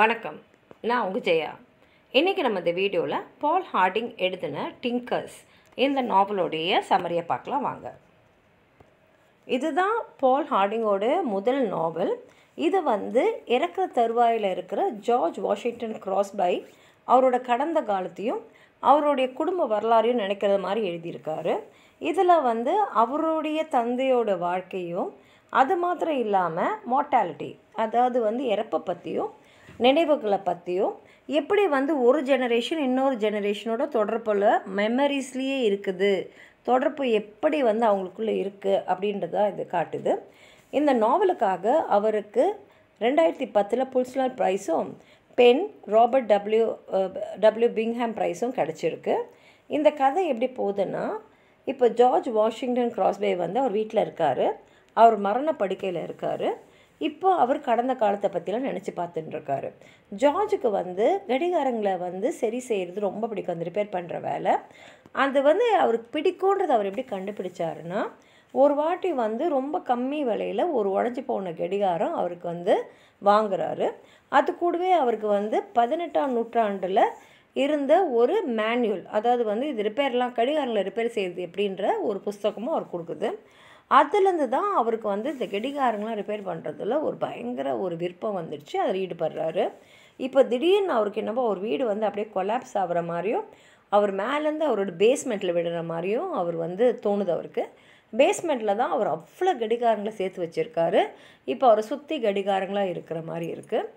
வணக்கம் நான் உங்கள் ஜெயா இன்றைக்கி நம்ம இந்த வீடியோவில் பால் ஹார்டிங் எழுதின டிங்கர்ஸ் இந்த நாவலோடைய சமரியை பார்க்கலாம் வாங்க இதுதான் பால் ஹார்டிங்கோட முதல் நாவல் இது வந்து இறக்குற தருவாயில் இருக்கிற ஜார்ஜ் வாஷிங்டன் கிராஸ்பை அவரோட கடந்த காலத்தையும் அவருடைய குடும்ப வரலாறையும் நினைக்கிற மாதிரி எழுதியிருக்காரு இதில் வந்து அவருடைய தந்தையோட வாழ்க்கையும் அது மாத்திரம் இல்லாமல் மோட்டாலிட்டி அதாவது வந்து இறப்பை பற்றியும் நினைவுகளை பற்றியும் எப்படி வந்து ஒரு ஜெனரேஷன் இன்னொரு ஜெனரேஷனோட தொடர்பில் மெமரிஸ்லேயே இருக்குது தொடர்பு எப்படி வந்து அவங்களுக்குள்ளே இருக்குது அப்படின்றத இது காட்டுது இந்த நாவலுக்காக அவருக்கு ரெண்டாயிரத்தி பத்தில் புல்ஸ்லால் ப்ரைஸும் Ben Robert W W Bingham ப்ரைஸும் கிடச்சிருக்கு இந்த கதை எப்படி போகுதுன்னா இப்போ ஜார்ஜ் வாஷிங்டன் கிராஸ்பே வந்து அவர் வீட்டில் இருக்கார் அவர் மரண படுக்கையில் இருக்கார் இப்போ அவர் கடந்த காலத்தை பற்றிலாம் நினச்சி பார்த்துட்டுருக்காரு ஜார்ஜுக்கு வந்து கடிகாரங்களை வந்து சரி செய்கிறது ரொம்ப பிடிக்கும் அந்த ரிப்பேர் பண்ணுற வேலை அது வந்து அவருக்கு பிடிக்கும்ன்றது அவர் எப்படி கண்டுபிடிச்சாருன்னா ஒரு வாட்டி வந்து ரொம்ப கம்மி விலையில் ஒரு உடஞ்சி போன கடிகாரம் அவருக்கு வந்து வாங்குறாரு அது கூடவே அவருக்கு வந்து பதினெட்டாம் நூற்றாண்டில் இருந்த ஒரு மேனுவல் அதாவது வந்து இது ரிப்பேர்லாம் கடிகாரங்களை ரிப்பேர் செய்யுது எப்படின்ற ஒரு புஸ்தகமும் அவர் கொடுக்குது அதுலேருந்து தான் அவருக்கு வந்து இந்த கெடிகாரங்களாம் ரிப்பேர் பண்ணுறதுல ஒரு பயங்கர ஒரு விருப்பம் வந்துடுச்சு அதில் ஈடுபடுறாரு இப்போ திடீர்னு அவருக்கு என்னப்போ அவர் வீடு வந்து அப்படியே கொலாப்ஸ் ஆகிற மாதிரியும் அவர் மேலேருந்து அவரோட பேஸ்மெண்ட்டில் விடுற மாதிரியும் அவர் வந்து தோணுது அவருக்கு பேஸ்மெண்ட்டில் தான் அவர் அவ்வளோ கடிகாரங்களை சேர்த்து வச்சுருக்காரு இப்போ அவரை சுற்றி கடிகாரங்களாக இருக்கிற மாதிரி இருக்குது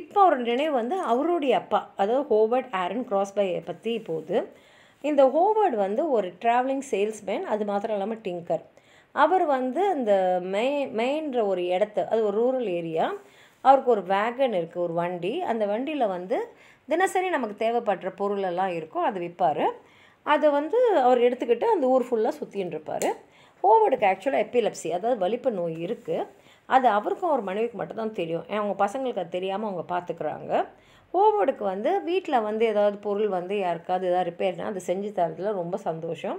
இப்போ அவர் நினைவு வந்து அவருடைய அப்பா அதாவது ஹோவர்ட் ஆரன் கிராஸ்பையை பற்றி போகுது இந்த ஹோவர்ட் வந்து ஒரு ட்ராவலிங் சேல்ஸ்மேன் அது மாத்திரம் இல்லாமல் டிங்கர் அவர் வந்து அந்த மே மெயின்ற ஒரு இடத்த அது ஒரு ரூரல் ஏரியா அவருக்கு ஒரு வேகன் இருக்குது ஒரு வண்டி அந்த வண்டியில் வந்து தினசரி நமக்கு தேவைப்படுற பொருளெல்லாம் இருக்கும் அது விற்பார் அதை வந்து அவர் எடுத்துக்கிட்டு அந்த ஊர் ஃபுல்லாக சுற்றின்னு இருப்பார் ஓவடுக்கு ஆக்சுவலாக எப்பிலப்சி அதாவது வலிப்பு நோய் இருக்குது அது அவருக்கும் அவர் மனைவிக்கு மட்டும்தான் தெரியும் அவங்க பசங்களுக்கு அது தெரியாமல் அவங்க பார்த்துக்குறாங்க ஹோம்ஒர்க்கு வந்து வீட்டில் வந்து ஏதாவது பொருள் வந்து யாருக்காவது ஏதாவது ரிப்பேர்னால் அது செஞ்சு தரதுல ரொம்ப சந்தோஷம்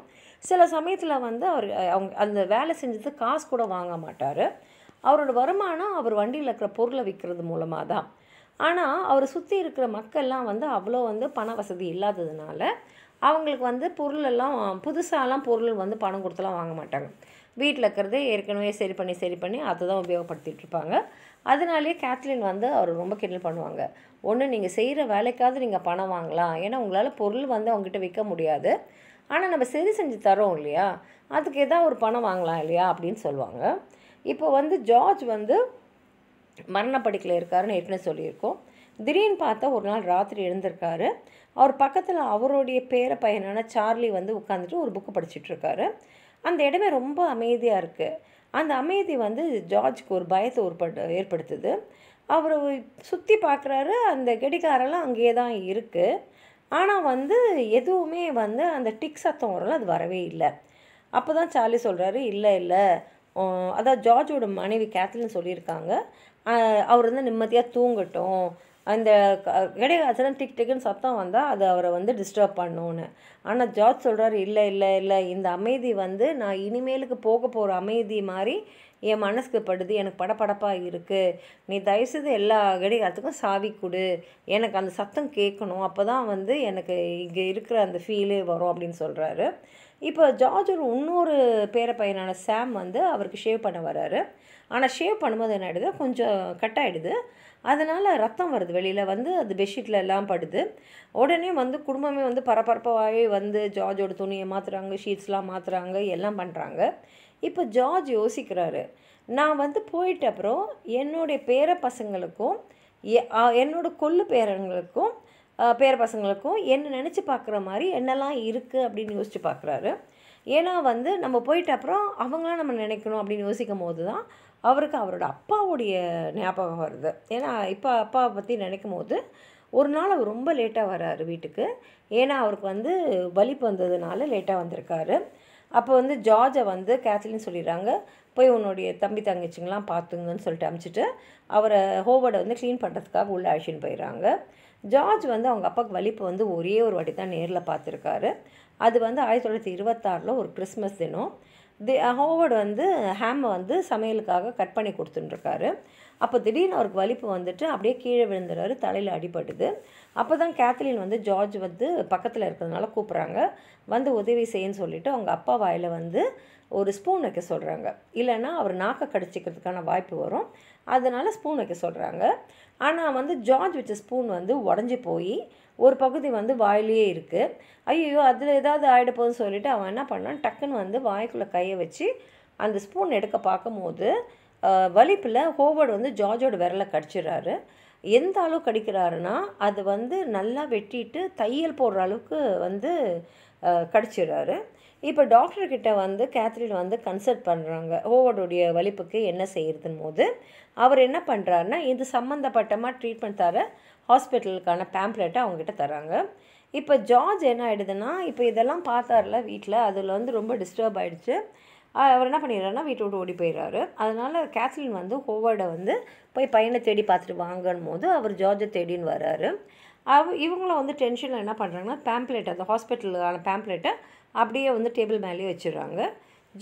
சில சமயத்தில் வந்து அவர் அவங்க அந்த வேலை செஞ்சது காசு கூட வாங்க மாட்டார் அவரோட வருமானம் அவர் வண்டியில் இருக்கிற பொருளை விற்கிறது மூலமாக தான் ஆனால் அவரை சுற்றி இருக்கிற மக்கள்லாம் வந்து அவ்வளோ வந்து பண வசதி இல்லாததுனால அவங்களுக்கு வந்து பொருளெல்லாம் புதுசாலாம் பொருள் வந்து பணம் கொடுத்துலாம் வாங்க மாட்டாங்க வீட்டில் இருக்கிறதே ஏற்கனவே சரி பண்ணி சரி பண்ணி அதை தான் உபயோகப்படுத்திகிட்டு இருப்பாங்க அதனாலேயே கேத்லின் வந்து அவர் ரொம்ப கிண்டல் பண்ணுவாங்க ஒன்று நீங்கள் செய்கிற வேலைக்காவது நீங்கள் பணம் வாங்கலாம் ஏன்னா உங்களால் பொருள் வந்து அவங்ககிட்ட விற்க முடியாது ஆனால் நம்ம சரி செஞ்சு தரோம் இல்லையா அதுக்கு ஏதாவது ஒரு பணம் வாங்கலாம் இல்லையா அப்படின்னு சொல்லுவாங்க இப்போ வந்து ஜார்ஜ் வந்து மரணப்படுக்கையில் இருக்காருன்னு ஏற்கனவே சொல்லியிருக்கோம் திடீர்னு பார்த்தா ஒரு நாள் ராத்திரி எழுந்திருக்காரு அவர் பக்கத்தில் அவருடைய பேர பையனான சார்லி வந்து உட்காந்துட்டு ஒரு புக்கு இருக்காரு அந்த இடமே ரொம்ப அமைதியாக இருக்குது அந்த அமைதி வந்து ஜார்ஜுக்கு ஒரு பயத்தை ஏற்படு ஏற்படுத்துது அவர் சுற்றி பார்க்குறாரு அந்த கெடிகாரெல்லாம் அங்கேயே தான் இருக்குது ஆனால் வந்து எதுவுமே வந்து அந்த டிக் சத்தம் வரலாம் அது வரவே இல்லை அப்போ தான் சார்லி சொல்கிறாரு இல்லை இல்லை அதான் ஜார்ஜோட மனைவி கேத்லின் சொல்லியிருக்காங்க அவர் வந்து நிம்மதியாக தூங்கட்டும் அந்த கிடைக்காசுலாம் டிக் டிக்குன்னு சத்தம் வந்தால் அது அவரை வந்து டிஸ்டர்ப் பண்ணுன்னு ஆனால் ஜார்ஜ் சொல்கிறார் இல்லை இல்லை இல்லை இந்த அமைதி வந்து நான் இனிமேலுக்கு போக போகிற அமைதி மாதிரி என் மனசுக்கு படுது எனக்கு படப்படப்பாக இருக்குது நீ தயவுசெய்து எல்லா கடிகாரத்துக்கும் சாவி கொடு எனக்கு அந்த சத்தம் கேட்கணும் அப்போ தான் வந்து எனக்கு இங்கே இருக்கிற அந்த ஃபீலே வரும் அப்படின்னு சொல்கிறாரு இப்போ ஒரு இன்னொரு பேர பையனான சாம் வந்து அவருக்கு ஷேவ் பண்ண வர்றாரு ஆனால் ஷேவ் பண்ணும்போது என்ன ஆகிடுது கொஞ்சம் கட் ஆகிடுது அதனால் ரத்தம் வருது வெளியில் வந்து அது பெட்ஷீட்டில் எல்லாம் படுது உடனே வந்து குடும்பமே வந்து பரபரப்பாகவே வந்து ஜார்ஜோட துணியை மாற்றுறாங்க ஷீட்ஸ்லாம் மாற்றுறாங்க எல்லாம் பண்ணுறாங்க இப்போ ஜார்ஜ் யோசிக்கிறாரு நான் வந்து போயிட்ட அப்புறம் என்னுடைய பேர பசங்களுக்கும் என்னோடய கொல்லு பேரங்களுக்கும் பேர பசங்களுக்கும் என்ன நினச்சி பார்க்குற மாதிரி என்னெல்லாம் இருக்குது அப்படின்னு யோசித்து பார்க்குறாரு ஏன்னா வந்து நம்ம போயிட்ட அப்புறம் அவங்களாம் நம்ம நினைக்கணும் அப்படின்னு யோசிக்கும் போது தான் அவருக்கு அவரோட அப்பாவுடைய ஞாபகம் வருது ஏன்னா இப்போ அப்பாவை பற்றி நினைக்கும் போது ஒரு நாள் அவர் ரொம்ப லேட்டாக வர்றாரு வீட்டுக்கு ஏன்னா அவருக்கு வந்து வலிப்பு வந்ததுனால லேட்டாக வந்திருக்காரு அப்போ வந்து ஜார்ஜை வந்து கேத்லின்னு சொல்லிடுறாங்க போய் உன்னுடைய தம்பி தங்கச்சிங்களாம் பார்த்துங்கன்னு சொல்லிட்டு அமுச்சிட்டு அவரை ஹோவர்டை வந்து க்ளீன் பண்ணுறதுக்காக உள்ளே அழிச்சின்னு போயிடுறாங்க ஜார்ஜ் வந்து அவங்க அப்பாவுக்கு வலிப்பு வந்து ஒரே ஒரு வாட்டி தான் நேரில் பார்த்துருக்காரு அது வந்து ஆயிரத்தி தொள்ளாயிரத்தி இருபத்தாறில் ஒரு கிறிஸ்மஸ் தினம் தி ஹோவர்டு வந்து ஹேமை வந்து சமையலுக்காக கட் பண்ணி கொடுத்துட்டுருக்காரு அப்போ திடீர்னு அவருக்கு வலிப்பு வந்துட்டு அப்படியே கீழே விழுந்துறாரு தலையில் அடிபட்டுது அப்போ தான் கேத்லின் வந்து ஜார்ஜ் வந்து பக்கத்தில் இருக்கிறதுனால கூப்பிட்றாங்க வந்து உதவி செய்யன்னு சொல்லிவிட்டு அவங்க அப்பா வாயில் வந்து ஒரு ஸ்பூன் வைக்க சொல்கிறாங்க இல்லைன்னா அவர் நாக்கை கடிச்சிக்கிறதுக்கான வாய்ப்பு வரும் அதனால் ஸ்பூன் வைக்க சொல்கிறாங்க ஆனால் வந்து ஜார்ஜ் வச்ச ஸ்பூன் வந்து உடஞ்சி போய் ஒரு பகுதி வந்து வாயிலேயே இருக்குது ஐயோ அதில் ஏதாவது ஆகிட போகுதுன்னு சொல்லிவிட்டு அவன் என்ன பண்ணான் டக்குன்னு வந்து வாய்க்குள்ளே கை கையை வச்சு அந்த ஸ்பூன் எடுக்க பார்க்கும்போது வலிப்பில் ஹோவர்டு வந்து ஜார்ஜோட விரலை கடிச்சிடறாரு எந்த அளவு கடிக்கிறாருன்னா அது வந்து நல்லா வெட்டிட்டு தையல் போடுற அளவுக்கு வந்து கடிச்சிடறாரு இப்போ டாக்டர்கிட்ட வந்து கேத்ரின் வந்து கன்சல்ட் பண்ணுறாங்க ஹோவர்டுடைய வலிப்புக்கு என்ன செய்கிறதுன்னு போது அவர் என்ன பண்ணுறாருன்னா இது சம்மந்தப்பட்டமாக ட்ரீட்மெண்ட் தர ஹாஸ்பிட்டலுக்கான பேம்ப்ளெட்டை அவங்ககிட்ட தராங்க இப்போ ஜார்ஜ் என்ன ஆகிடுதுன்னா இப்போ இதெல்லாம் பார்த்தார்ல வீட்டில் அதில் வந்து ரொம்ப டிஸ்டர்ப் ஆகிடுச்சு அவர் என்ன பண்ணிடுறாருன்னா வீட்டை விட்டு ஓடி போயிடுறாரு அதனால் கேத்லின் வந்து ஹோவர்டை வந்து போய் பையனை தேடி பார்த்துட்டு வாங்கணும் போது அவர் ஜார்ஜை தேடின்னு வர்றாரு அவ இவங்களும் வந்து டென்ஷனில் என்ன பண்ணுறாங்கன்னா பேம்ப்ளெட் அந்த ஹாஸ்பிட்டலுக்கான பேம்ப்ளெட்டை அப்படியே வந்து டேபிள் மேலேயே வச்சிடுறாங்க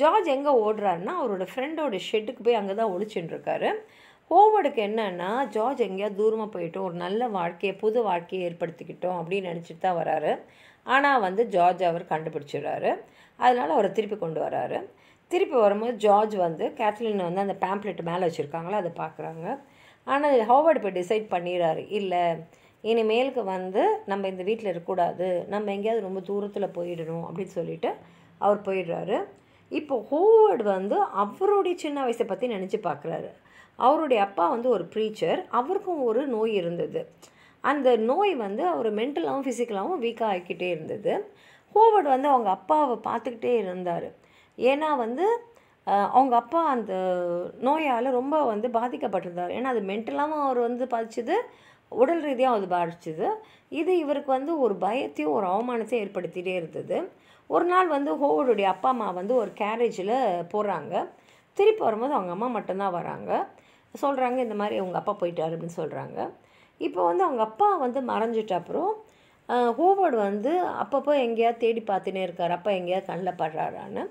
ஜார்ஜ் எங்கே ஓடுறாருன்னா அவரோட ஃப்ரெண்டோட ஷெட்டுக்கு போய் அங்கே தான் ஒழிச்சுட்டுருக்காரு ஹோவர்டுக்கு என்னன்னா ஜார்ஜ் எங்கேயாவது தூரமாக போயிட்டோம் ஒரு நல்ல வாழ்க்கையை புது வாழ்க்கையை ஏற்படுத்திக்கிட்டோம் அப்படின்னு நினச்சிட்டு தான் வராரு ஆனால் வந்து ஜார்ஜ் அவர் கண்டுபிடிச்சிடுறாரு அதனால் அவரை திருப்பி கொண்டு வராரு திருப்பி வரும்போது ஜார்ஜ் வந்து கேத்லின் வந்து அந்த பேம்ப்ளெட் மேலே வச்சுருக்காங்களோ அதை பார்க்குறாங்க ஆனால் ஹோவர்டு இப்போ டிசைட் பண்ணிடுறாரு இல்லை இனிமேலுக்கு வந்து நம்ம இந்த வீட்டில் இருக்கக்கூடாது நம்ம எங்கேயாவது ரொம்ப தூரத்தில் போயிடணும் அப்படின்னு சொல்லிட்டு அவர் போயிடுறாரு இப்போ ஹோவர்டு வந்து அவருடைய சின்ன வயசை பற்றி நினச்சி பார்க்குறாரு அவருடைய அப்பா வந்து ஒரு ப்ரீச்சர் அவருக்கும் ஒரு நோய் இருந்தது அந்த நோய் வந்து அவர் மென்டலாகவும் ஃபிசிக்கலாகவும் வீக்காக ஆகிக்கிட்டே இருந்தது ஹோவர்ட் வந்து அவங்க அப்பாவை பார்த்துக்கிட்டே இருந்தார் ஏன்னா வந்து அவங்க அப்பா அந்த நோயால் ரொம்ப வந்து பாதிக்கப்பட்டிருந்தார் ஏன்னா அது மென்டலாகவும் அவர் வந்து பாதிச்சுது உடல் ரீதியாக அது பாதிச்சுது இது இவருக்கு வந்து ஒரு பயத்தையும் ஒரு அவமானத்தையும் ஏற்படுத்திகிட்டே இருந்தது ஒரு நாள் வந்து ஹோவர்டுடைய அப்பா அம்மா வந்து ஒரு கேரேஜில் போகிறாங்க திருப்பி வரும்போது அவங்க அம்மா மட்டும்தான் வராங்க சொல்கிறாங்க இந்த மாதிரி அவங்க அப்பா போயிட்டார் அப்படின்னு சொல்கிறாங்க இப்போ வந்து அவங்க அப்பா வந்து மறைஞ்சிட்ட அப்புறம் ஹோவர்டு வந்து அப்பப்போ எங்கேயாவது தேடி பார்த்துனே இருக்கார் அப்பா எங்கேயாவது கண்ணில் படுறாரான்னு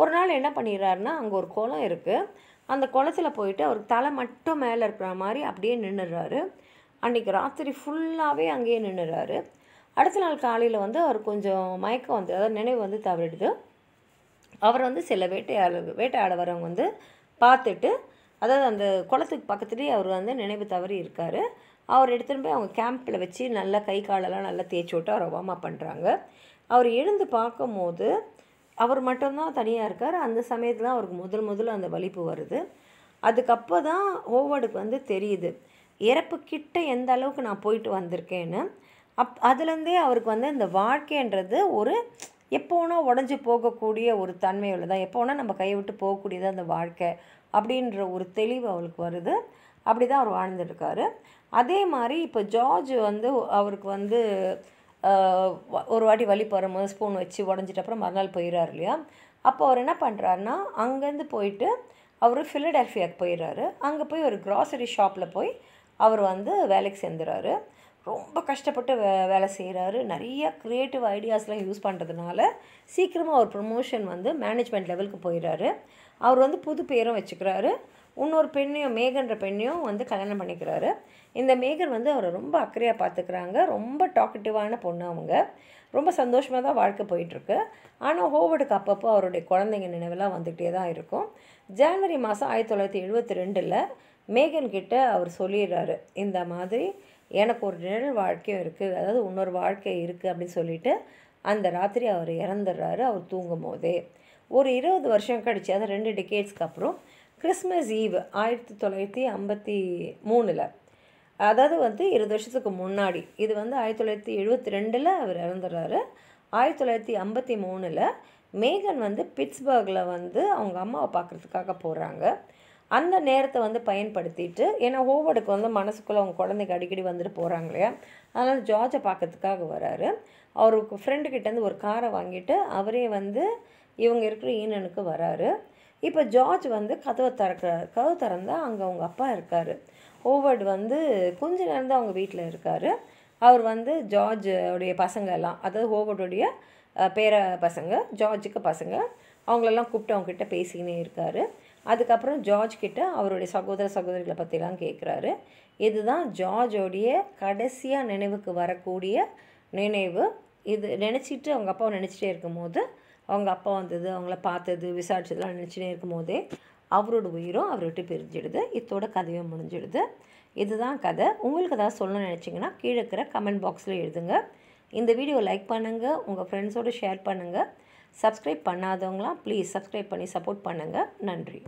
ஒரு நாள் என்ன பண்ணிடுறாருன்னா அங்கே ஒரு குளம் இருக்குது அந்த குளத்தில் போயிட்டு அவருக்கு தலை மட்டும் மேலே இருக்கிற மாதிரி அப்படியே நின்றுறாரு அன்றைக்கி ராத்திரி ஃபுல்லாகவே அங்கேயே நின்றுறாரு அடுத்த நாள் காலையில் வந்து அவர் கொஞ்சம் மயக்கம் வந்து அதாவது நினைவு வந்து தவறிடுது அவர் வந்து சில வேட்டையாள வேட்டையாட வரவங்க வந்து பார்த்துட்டு அதாவது அந்த குளத்துக்கு பக்கத்துலேயே அவர் வந்து நினைவு தவறி இருக்கார் அவர் எடுத்துகிட்டு போய் அவங்க கேம்பில் வச்சு நல்லா கை காலெல்லாம் நல்லா தேய்ச்சி விட்டு அவரை வார்ம் பண்ணுறாங்க அவர் எழுந்து பார்க்கும்போது அவர் மட்டும்தான் தனியாக இருக்கார் அந்த சமயத்தில் அவருக்கு முதல் முதல்ல அந்த வலிப்பு வருது அதுக்கப்போ தான் ஹோவர்டுக்கு வந்து தெரியுது இறப்பு கிட்ட எந்த அளவுக்கு நான் போயிட்டு வந்திருக்கேன்னு அப் அதுலேருந்தே அவருக்கு வந்து இந்த வாழ்க்கைன்றது ஒரு எப்போனா உடஞ்சி போகக்கூடிய ஒரு தன்மை உள்ளதான் எப்போனா நம்ம கையை விட்டு போகக்கூடியதா அந்த வாழ்க்கை அப்படின்ற ஒரு தெளிவு அவளுக்கு வருது அப்படி தான் அவர் வாழ்ந்துட்டுருக்காரு அதே மாதிரி இப்போ ஜார்ஜ் வந்து அவருக்கு வந்து ஒரு வாட்டி வழி போகும்போது ஸ்பூன் வச்சு உடஞ்சிட்ட அப்புறம் மறுநாள் போயிடறாரு இல்லையா அப்போ அவர் என்ன பண்ணுறாருன்னா அங்கேருந்து போயிட்டு அவர் ஃபிலடெல்ஃபியாவுக்கு போயிடுறாரு அங்கே போய் ஒரு க்ராசரி ஷாப்பில் போய் அவர் வந்து வேலைக்கு சேர்ந்துறாரு ரொம்ப கஷ்டப்பட்டு வே வேலை செய்கிறாரு நிறைய க்ரியேட்டிவ் ஐடியாஸ்லாம் யூஸ் பண்ணுறதுனால சீக்கிரமாக ஒரு ப்ரொமோஷன் வந்து மேனேஜ்மெண்ட் லெவலுக்கு போயிடுறாரு அவர் வந்து புது பேரும் வச்சுக்கிறாரு இன்னொரு பெண்ணையும் மேகன்ற பெண்ணையும் வந்து கல்யாணம் பண்ணிக்கிறாரு இந்த மேகன் வந்து அவரை ரொம்ப அக்கறையாக பார்த்துக்கிறாங்க ரொம்ப டாக்டிவான பொண்ணு அவங்க ரொம்ப சந்தோஷமாக தான் வாழ்க்கை போயிட்டுருக்கு ஆனால் ஹோவர்டுக்கு அப்பப்போ அவருடைய குழந்தைங்க நினைவெலாம் வந்துக்கிட்டே தான் இருக்கும் ஜான்வரி மாதம் ஆயிரத்தி தொள்ளாயிரத்தி எழுபத்தி ரெண்டில் மேகன் அவர் சொல்லிடுறாரு இந்த மாதிரி எனக்கு ஒரு நிழல் வாழ்க்கையும் இருக்குது அதாவது இன்னொரு வாழ்க்கை இருக்குது அப்படின்னு சொல்லிட்டு அந்த ராத்திரி அவர் இறந்துடுறாரு அவர் தூங்கும் போதே ஒரு இருபது வருஷம் கழிச்சு அது ரெண்டு டிகேட்ஸ்க்கு அப்புறம் கிறிஸ்மஸ் ஈவ் ஆயிரத்தி தொள்ளாயிரத்தி ஐம்பத்தி மூணில் அதாவது வந்து இருபது வருஷத்துக்கு முன்னாடி இது வந்து ஆயிரத்தி தொள்ளாயிரத்தி எழுபத்தி ரெண்டில் அவர் இறந்துடுறாரு ஆயிரத்தி தொள்ளாயிரத்தி ஐம்பத்தி மூணில் மேகன் வந்து பிட்ஸ்பர்கில் வந்து அவங்க அம்மாவை பார்க்குறதுக்காக போகிறாங்க அந்த நேரத்தை வந்து பயன்படுத்திட்டு ஏன்னா ஹோவர்டுக்கு வந்து மனசுக்குள்ளே அவங்க குழந்தைக்கு அடிக்கடி வந்துட்டு போகிறாங்க இல்லையா அதனால் ஜார்ஜை பார்க்கறதுக்காக வராரு அவருக்கு ஃப்ரெண்டுக்கிட்டேருந்து ஒரு காரை வாங்கிட்டு அவரே வந்து இவங்க இருக்கிற ஈனனுக்கு வராரு இப்போ ஜார்ஜ் வந்து கதவை திறக்கிறார் கதவு திறந்தால் அங்கே அவங்க அப்பா இருக்கார் ஹோவர்டு வந்து கொஞ்ச நேரம் அவங்க வீட்டில் இருக்கார் அவர் வந்து ஜார்ஜோடைய பசங்க எல்லாம் அதாவது ஹோவர்டுடைய பேர பசங்க ஜார்ஜுக்கு பசங்க அவங்களெல்லாம் கூப்பிட்டு அவங்ககிட்ட பேசிக்கினே இருக்கார் அதுக்கப்புறம் ஜார்ஜ் கிட்ட அவருடைய சகோதர சகோதரிகளை பற்றிலாம் கேட்குறாரு இதுதான் ஜார்ஜோடைய கடைசியாக நினைவுக்கு வரக்கூடிய நினைவு இது நினச்சிட்டு அவங்க அப்பாவை நினச்சிட்டே இருக்கும்போது அவங்க அப்பா வந்தது அவங்கள பார்த்தது விசாரிச்சதெல்லாம் நினச்சிட்டே இருக்கும்போதே அவரோட உயிரும் அவரை விட்டு பிரிஞ்சிடுது இதோட கதையும் முடிஞ்சிடுது இதுதான் கதை உங்களுக்கு ஏதாவது சொல்ல நினச்சிங்கன்னா கீழே இருக்கிற கமெண்ட் பாக்ஸில் எழுதுங்க இந்த வீடியோ லைக் பண்ணுங்கள் உங்கள் ஃப்ரெண்ட்ஸோடு ஷேர் பண்ணுங்கள் சப்ஸ்கிரைப் பண்ணாதவங்களாம் ப்ளீஸ் சப்ஸ்கிரைப் பண்ணி சப்போர்ட் பண்ணுங்கள் நன்றி